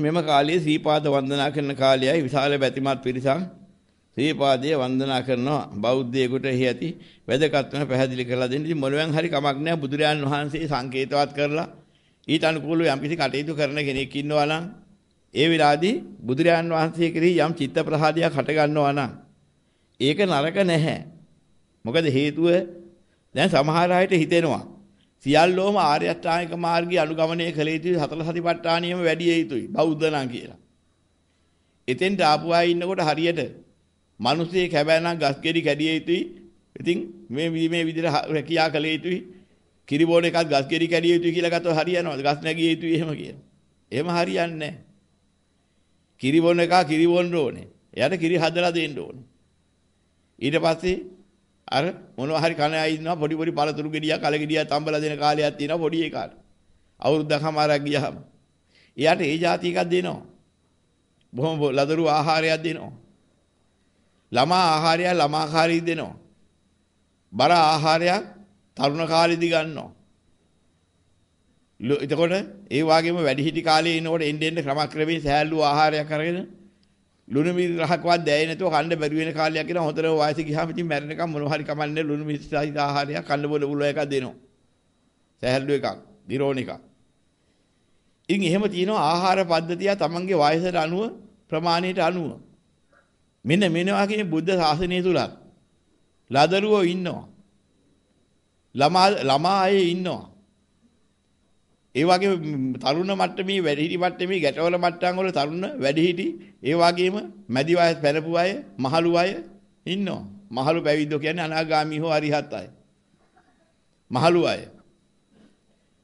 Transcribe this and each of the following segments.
මෙම කාලයේ සීපාද වන්දනා කරන කාලයයි විශාල බැතිමත් පිරිසක් සීපාදයේ වන්දනා කරනවා බෞද්ධයෙකුට එහි ඇති වැදගත්ම පැහැදිලි කරලා දෙන්න. ඉතින් මොළවෙන් හරි කමක් නැහැ බුදුරජාන් වහන්සේ සංකේතවත් කරලා ඊට අනුකූලව යම්කිසි කටයුතු කරන කෙනෙක් ඉන්නවා නම් ඒ විලාදී බුදුරජාන් වහන්සේ කෙරෙහි යම් චිත්ත ප්‍රසාදයක් හට ගන්නවා නම් ඒක නරක නැහැ. මොකද හේතුව දැන් සමහර අයට හිතෙනවා සියල්ලෝම ආර්ය අෂ්ටාංගික මාර්ගය අනුගමනය කළ යුතුයි හතර සතිපට්ඨානියම වැඩි යුතුයි බෞද්ධ නම් කියලා. එතෙන්ට ආපු අය ඉන්නකොට හරියට මිනිස්සේ කැබෑනම් ගස් ගෙඩි කැඩිය යුතුයි. ඉතින් මේ මේ විදිහට රැකියා කළ යුතුයි. කිරිබෝඩ එකක් ගස් ගෙඩි කැඩිය යුතුයි කියලා ගත්තොත් හරියනවද? ගස් නැගිය යුතුයි එහෙම කියන. එහෙම හරියන්නේ නැහැ. කිරිබොන එක කිරිබොන්න ඕනේ. එයාට කිරි හදලා දෙන්න ඕනේ. ඊට පස්සේ අර මොනවා හරි කණ ඇයි ඉන්නවා පොඩි පොඩි පළතුරු ගෙඩියා කල ගෙඩියා තම්බලා දෙන කාලයක් තියෙනවා පොඩි ඒ කාලේ. අවුරුද්දක් හමාරක් ගියාම. එයාට ඒ જાති එකක් දෙනවා. බොහොම ලදරු ආහාරයක් දෙනවා. ළමා ආහාරය ළමාකාරී දෙනවා. බර ආහාරයක් තරුණ කාලෙදි ගන්නවා. එතකොට ඒ වගේම වැඩිහිටි කාලේ ඉනකොට එන්න එන්න ක්‍රමක්‍රමී සෑහළු ආහාරයක් අරගෙන ලුණු මිරිස් රහකවත් දැයේ නැතුව කන්න බැරි වෙන කාලයක් එනවා හොතරම වයස ගියාම ඉතින් මැරෙනකම් මොනවා හරි කමන්නේ ලුණු මිරිස් සහිත ආහාරයක් කන්න බොල බුල එකක් දෙනවා සැහැල්ලු එකක් දිරෝණ එකක් ඉතින් එහෙම තියෙනවා ආහාර පද්ධතිය තමන්ගේ වයසට අනුව ප්‍රමාණයට අනුව මෙන්න මෙනවා කියන බුද්ධ ශාසනය තුලත් ලදරුවෝ ඉන්නවා ළමා ළමා අය ඉන්නවා ඒ වගේ තරුණ මට්ටමේ වැඩිහිටි මට්ටමේ ගැටවල මට්ටම් වල තරුණ වැඩිහිටි ඒ වගේම මැදි වයස් පැනපු අය මහලු අය ඉන්නවා. මහලු පැවිද්දෝ කියන්නේ අනාගාමී හෝ අරිහත් අය. මහලු අය.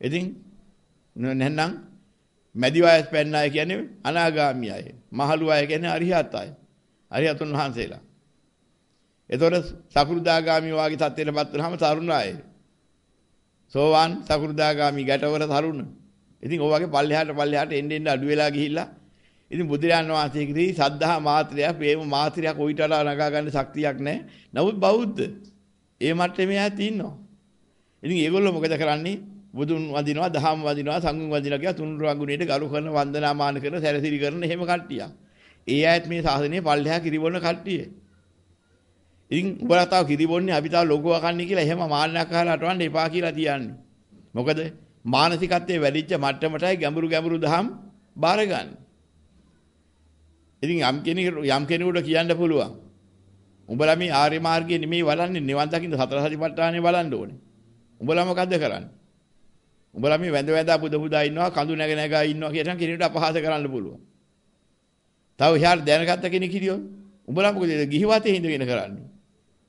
ඉතින් නැත්නම් මැදි වයස් පැන්න අය කියන්නේ අනාගාමී අය. මහලු අය කියන්නේ අරිහත් අය. අරිහතුන් වහන්සේලා. එතකොට සකෘදාගාමී වාගේ තත්ත්වයටපත් වුනහම තරුණ අය. සෝවාන් සකු르දාගාමි ගැටවර තරුණ. ඉතින් ඔය වගේ පල්ලෙහාට පල්ලෙහාට එන්න එන්න අඩු වෙලා ගිහිල්ලා ඉතින් බුදුරජාණන් වහන්සේ කිරී සද්ධා මාත්‍රයක්, ප්‍රේම මාත්‍රයක් ඔයිට වඩා නගා ගන්න ශක්තියක් නැහැ. නමුත් බෞද්ධ ඒ මට්ටමේ ඈත් ඉන්නවා. ඉතින් ඒගොල්ලෝ මොකද කරන්නේ? බුදුන් වඳිනවා, දහම් වඳිනවා, සංඝන් වඳිනවා කියලා තුනුරු අඟුණේට ගරු කරන, වන්දනාමාන කරන, සැරසිලි කරන එහෙම කට්ටියක්. ඒ ඈත් මේ සාසනයේ පල්ලෙහා කිරිබොන කට්ටිය. ඉතින් උඹලා තාම කිරි බොන්නේ අපි තාම ලොකු වකන්නේ කියලා එහෙම මාන්නයක් අහලා අටවන්න එපා කියලා තියන්නේ. මොකද මානසිකත්වයේ වැඩිච්ච මට්ටමටයි ගැඹුරු ගැඹුරු දහම් බාර ගන්න. ඉතින් යම් කෙනෙකුට යම් කෙනෙකුට කියන්න පුළුවන්. උඹලා මේ ආර්ය මාර්ගයේ නෙමෙයි වළන්නේ නිවන් දකින්න සතර සතිපට්ඨානේ වළන්න ඕනේ. උඹලා මොකද්ද කරන්නේ? උඹලා මේ වැඳ වැඳා පුද පුදා ඉන්නවා කඳු නැග නැග ඉන්නවා කියන කෙනෙකුට අපහාස කරන්න පුළුවන්. තව එහාට දැනගත්ත කෙනෙක් හිටියොත් උඹලා මොකද ගිහිවතේ ඉඳගෙන කරන්නේ?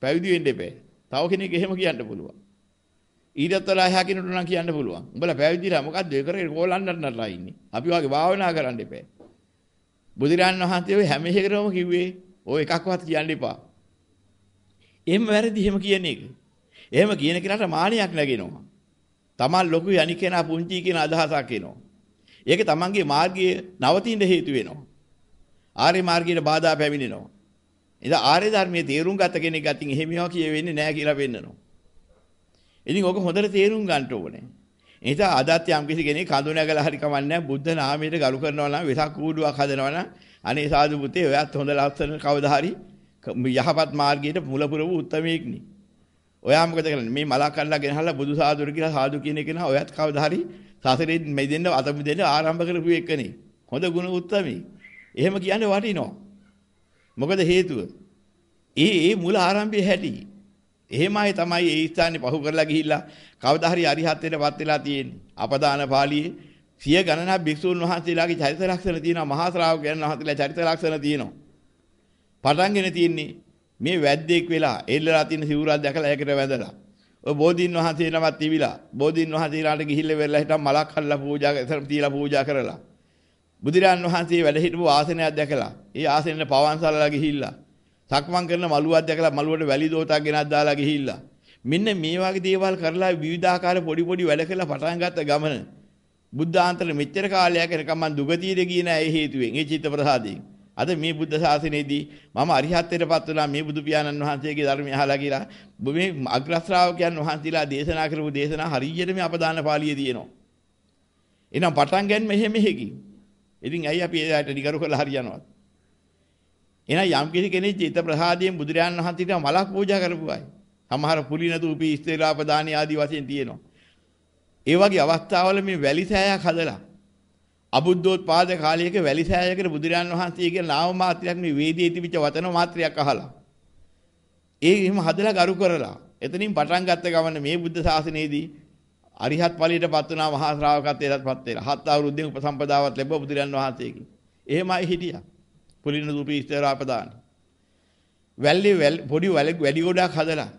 පැවිදි වෙන්න එපා. තව කෙනෙක් එහෙම කියන්න පුළුවන්. ඊටත් වඩා එහා කෙනෙකුට නම් කියන්න පුළුවන්. උඹලා පැවිදිලා මොකද්ද ඒ කරේ කොලන්නට නටලා ඉන්නේ. අපි වාගේ භාවනා කරන්න එපා. බුදුරන් වහන්සේ ඔය හැම එකකටම කිව්වේ ඔය එකක්වත් කියන්න එපා. එහෙම වැරදි එහෙම කියන එක. එහෙම කියන කෙනාට මානියක් නැගෙනවා. තමන් ලොකුයි අනික කෙනා පුංචි කියන අදහසක් එනවා. ඒක තමන්ගේ මාර්ගයේ නවතින හේතු වෙනවා. ආර්ය මාර්ගයට බාධා පැමිණෙනවා. ඉතින් ආර්ය ධර්මයේ තේරුම් ගත කෙනෙක් අතින් එහෙම ඒවා කියවෙන්නේ නැහැ කියලා වෙන්නනවා. ඉතින් ඕක හොඳට තේරුම් ගන්න ඕනේ. එනිසා අදත් යම් කිසි කෙනෙක් කඳු නැගලා හරි කමන්නේ බුද්ධ නාමයට ගරු කරනවා නම් වෙසක් කූඩුවක් හදනවා නම් අනේ සාදු පුතේ ඔයත් හොඳ ලස්සන කවදා හරි යහපත් මාර්ගයට මුල පුරව උත්මයෙක්නි. ඔයා මොකද කරන්නේ? මේ මලක් අල්ලලා ගෙනහලා බුදු සාදුර කියලා සාදු කියන එක නා ඔයත් කවදා හරි සසරේ මේ දෙන්න අත දෙන්න ආරම්භ කරපු එකනේ. හොඳ ගුණ උත්මයි. එහෙම කියන්නේ වටිනවා. මොකද හේතුව? ඒ ඒ මුල ආරම්භයේ හැටි. එහෙමයි තමයි ඒ ස්ථානේ පහු කරලා ගිහිල්ලා කවදා හරි අරිහත්ත්වයටපත් වෙලා තියෙන්නේ. අපදාන පාළියේ සිය ගණනක් භික්ෂූන් වහන්සේලාගේ චරිත ලක්ෂණ තියෙනවා. මහා ශ්‍රාවකයන් වහන්සේලා චරිත ලක්ෂණ තියෙනවා. පටන්ගෙන තියෙන්නේ මේ වැද්දෙක් වෙලා එල්ලලා තියෙන සිවුරක් දැකලා ඒකට වැඳලා. ඔය බෝධීන් වහන්සේනමත් තිබිලා බෝධීන් වහන්සේලාට ගිහිල්ලා වෙරලා හිටන් මලක් අල්ලලා පූජා කරලා තියලා පූජා කරලා බුදුරන් වහන්සේ වැඩ හිටපු ආසනයක් දැකලා ඒ ආසනෙට පවන්සලලා ගිහිල්ලා සක්මන් කරන මලුවක් දැකලා මලුවට වැලි දෝතක් ගෙනත් දාලා ගිහිල්ලා මෙන්න මේ වගේ දේවල් කරලා විවිධාකාර පොඩි පොඩි වැඩ කරලා පටන් ගත්ත ගමන බුද්ධාන්තර මෙච්චර කාලයක් යනකම් මම දුගතියට ගියේ නෑ ඒ හේතුවෙන් ඒ චිත්ත ප්‍රසාදයෙන් අද මේ බුද්ධ ශාසනයේදී මම අරිහත්ත්වයටපත් වුණා මේ බුදු පියාණන් වහන්සේගේ ධර්මය අහලා කියලා මේ අග්‍ර ශ්‍රාවකයන් වහන්සේලා දේශනා කරපු දේශනා හරියට මේ අපදාන පාළියේ තියෙනවා එහෙනම් පටන් ගන්න මෙහෙම මෙහෙකින් ඉතින් ඇයි අපි එයාට නිකරු කරලා හරියනවත්? එහෙනම් යම් කිසි කෙනෙක් චිත ප්‍රසාදයෙන් බුදුරයන් වහන්සේට මලක් පූජා කරපු අය. සමහර පුලින දූපී ස්ථේලාපදානි ආදී වශයෙන් තියෙනවා. ඒ වගේ අවස්ථාවල මේ වැලි සෑයක් හදලා අබුද්ධෝත්පාද කාලයක වැලි සෑයකට බුදුරයන් වහන්සේගේ නාම මාත්‍රයක් මේ වේදියේ තිබිච්ච වචන මාත්‍රයක් අහලා ඒ එහෙම හදලා ගරු කරලා එතනින් පටන් ගත්ත ගමන මේ බුද්ධ ශාසනයේදී අරිහත් ඵලයටපත් වුණා මහා ශ්‍රාවකත්වයටපත් වෙලා. හත් අවුරුද්දෙන් උපසම්පදාවත් ලැබුවා බුදුරන් වහන්සේගෙන්. එහෙමයි හිටියා. පුලින දූපී ඉස්තරාපදාන. වැල්ලේ පොඩි වැඩි ගොඩක් හදලා.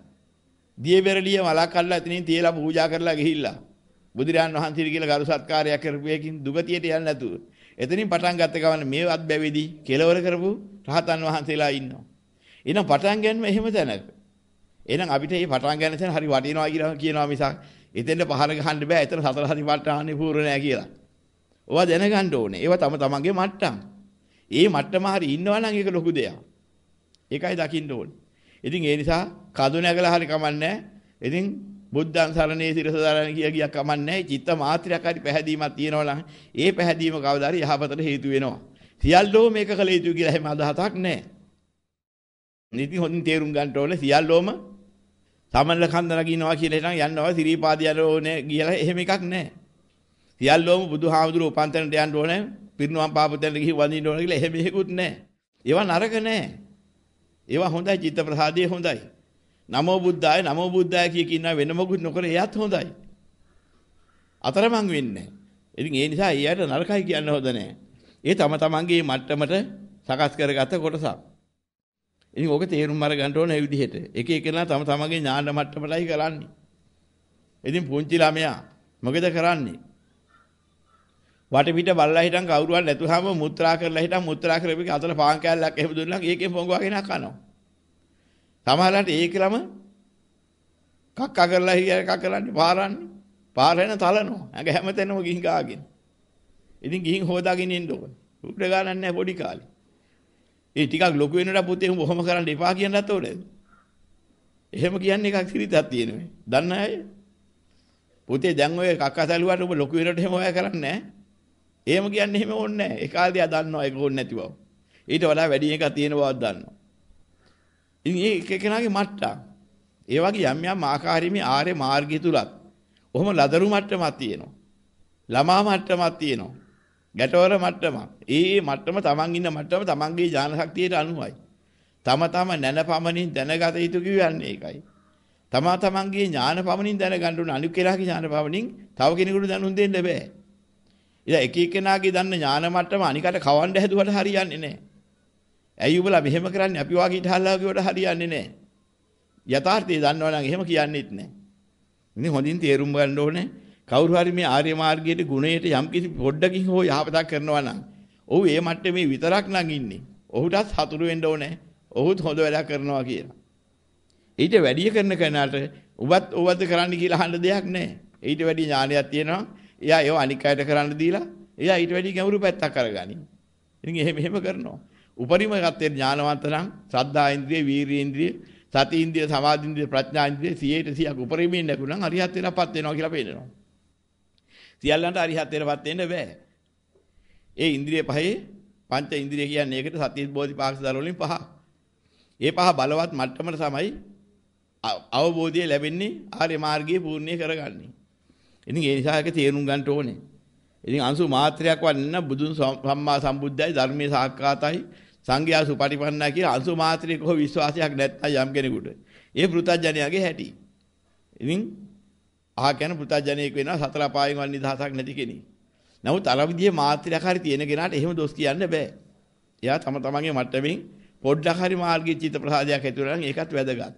දියබෙරළිය මලක් අල්ලලා එතනින් තියලා පූජා කරලා ගිහිල්ලා. බුදුරන් වහන්සේට කියලා ගරු සත්කාරයක් කරපුවකින් දුගතියට යන්නේ නැතුව. එතනින් පටන් ගත්ත ගමන් මේවත් බැවිදී කෙලවර කරපු රහතන් වහන්සේලා ඉන්නවා. එහෙනම් පටන් ගන්න එහෙම තැනක. එහෙනම් අපිට මේ පටන් ගන්න තැන හරි වටිනවා කියලා කියනවා මිසක් එතෙන්ට පහර ගහන්න බෑ. එතන සතර සතිපට්ඨානෙ පූර්ණ නෑ කියලා. ඔවා දැනගන්න ඕනේ. ඒවා තම තමන්ගේ මට්ටම්. ඒ මට්ටම හරි ඉන්නවා නම් ඒක ලොකු දෙයක්. ඒකයි දකින්න ඕනේ. ඉතින් ඒ නිසා කඳු නැගලා හරි කමන්නේ. ඉතින් බුද්ධං සරණේ සිරස දරණ කිය ගියක් කමන්නේ. චිත්ත මාත්‍රයක් හරි පැහැදීමක් තියෙනවා නම් ඒ පැහැදීම කවදා හරි යහපතට හේතු වෙනවා. සියල්ලෝ මේක කළ යුතු කියලා හැම අදහසක් නැහැ. නිති හොඳින් තේරුම් ගන්න ඕනේ සියල්ලෝම තමන්ල කන්ද නගිනවා කියලා හිටන් යන්නවා සිරිපාදියර ඕනේ කියලා එහෙම එකක් නැහැ. සියල්ලෝම බුදුහාමුදුරුව උපන්තනට යන්න ඕනේ පිරිනුවම් පාපතෙන්ට ගිහින් වඳින්න ඕනේ කියලා එහෙම එකකුත් නැහැ. ඒවා නරක නැහැ. ඒවා හොඳයි චිත්ත ප්‍රසාදයේ හොඳයි. නමෝ බුද්ධාය නමෝ බුද්ධාය කිය කින්න වෙන මොකුත් නොකර එයත් හොඳයි. අතරමං වෙන්නේ. ඉතින් ඒ නිසා ඊයට නරකයි කියන්න හොඳ නැහැ. ඒ තම තමන්ගේ මට්ටමට සකස් කරගත කොටසක්. ඉතින් ඕක තේරුම් අරගන්න ඕන ඒ විදිහට. එක එකලා තම තමන්ගේ ඥාන මට්ටමටයි කරන්නේ. ඉතින් පුංචි ළමයා මොකද කරන්නේ? වටපිට බලලා හිටන් කවුරුවත් නැතුවම මුත්‍රා කරලා හිටන් මුත්‍රා කරපිට අතල පාන් කෑල්ලක් එහෙම දුන්නා ඒකෙන් පොඟවාගෙන කනවා. සමහරවිට ඒකලම කක්කා කරලා හියකක් කරන්නේ පාරන්නේ. පාර වෙන තලනවා. ඇඟ හැමතැනම ගිහින් ගාගෙන. ඉතින් ගිහින් හොදාගෙන ඉන්න ඕන. උඩ ගානක් නැහැ පොඩි කාලේ. ඒ ටිකක් ලොකු වෙනට පුතේ ඔහොම කරන්න එපා කියන්නත් ඕනේ. එහෙම කියන්නේ එකක් සිරිතක් තියෙනවා. දන්න අය. පුතේ දැන් ඔය කක්කා සැලුවාට ඔබ ලොකු වෙනට එහෙම ඔය කරන්නේ නැහැ. එහෙම කියන්නේ එහෙම ඕනේ නැහැ. ඒ කාලේ ආ දන්නවා ඒක ඕනේ නැති බව. ඊට වඩා වැඩි එකක් තියෙන බවක් දන්නවා. ඉතින් ඒක කෙනාගේ මට්ටම්. ඒ වගේ යම් යම් ආකාරයේ ආර්ය මාර්ගය තුලත් ඔහොම ලදරු මට්ටමක් තියෙනවා. ළමා මට්ටමක් තියෙනවා. ගැටවර මට්ටම. ඒ මට්ටම තමන් ඉන්න මට්ටම තමන්ගේ ඥාන ශක්තියට අනුවයි. තම තම නැනපමණින් දැනගත යුතු කියන්නේ ඒකයි. තමා තමන්ගේ ඥාන පමණින් දැනගන්න උන අනිත් කෙනාගේ ඥාන පමණින් තව කෙනෙකුට දැනුම් දෙන්න බෑ. ඉතින් එක එක්කෙනාගේ දන්න ඥාන මට්ටම අනිකට කවන්න හැදුවට හරියන්නේ නැහැ. ඇයි උඹලා මෙහෙම කරන්නේ අපි වාගේ ඉතහල්ලා කියවට හරියන්නේ නැහැ. යථාර්ථය දන්නවා නම් එහෙම කියන්නෙත් නැහැ. ඉතින් හොඳින් තේරුම් ගන්න ඕනේ කවුරු හරි මේ ආර්ය මාර්ගයේ ගුණයට යම්කිසි පොඩ්ඩකින් හෝ යහපතක් කරනවා නම් ඔහු ඒ මට්ටමේ විතරක් නම් ඉන්නේ. ඔහුටත් සතුරු වෙන්න ඕනේ. ඔහුත් හොඳ වැඩක් කරනවා කියලා. ඊට වැඩි කරන කෙනාට ඔබත් ඔබත් කරන්න කියලා අහන්න දෙයක් නැහැ. ඊට වැඩි ඥානයක් තියෙනවා. එයා ඒව අනික් අයට කරන්න දීලා එයා ඊට වැඩි ගැඹුරු පැත්තක් අරගනි. ඉතින් එහෙම එහෙම කරනවා. උපරිම ත්‍ත්වයේ ඥානවන්ත නම් ශ්‍රද්ධා ඉන්ද්‍රිය, වීර්ය ඉන්ද්‍රිය, සති ඉන්ද්‍රිය, සමාධි ඉන්ද්‍රිය, ප්‍රඥා ඉන්ද්‍රිය 100ට 100ක් උපරිමයෙන් ලැබුණා නම් අරිහත් වෙනපත් වෙනවා කියලා පේනවා. සියල්ලන්ට අරිහත්ත්වයටපත් වෙන්න බෑ. ඒ ඉන්ද්‍රිය පහේ පංච ඉන්ද්‍රිය කියන්නේ ඒකට සතිය බෝධිපාක්ෂ දල වලින් පහ. ඒ පහ බලවත් මට්ටමට තමයි අවබෝධය ලැබෙන්නේ ආර්ය මාර්ගයේ පූර්ණ්‍ය කරගන්නේ. ඉතින් ඒ නිසා ඒක තේරුම් ගන්න ඕනේ. ඉතින් අංශු මාත්‍රයක් වන්න බුදුන් සම්මා සම්බුද්ධයි ධර්මයේ සාක්කාතයි සංඝයා සුපටිපන්නා කියලා අංශු මාත්‍රයක හෝ විශ්වාසයක් නැත්නම් යම් කෙනෙකුට ඒ පෘථජ්ජනයාගේ හැටි. ඉතින් අහ කියන පුතජනෙක් වෙනවා සතර අපායෙන් වන් නිදහසක් නැති කෙනෙක්. නමුත් අර විදිහේ මාත්‍රයක් හරි තියෙන කෙනාට එහෙම දොස් කියන්න බෑ. එයා තම තමන්ගේ මට්ටමින් පොඩ්ඩක් හරි මාර්ගයේ චිත්ත ප්‍රසාදයක් ඇති වෙනවා නම් ඒකත් වැදගත්.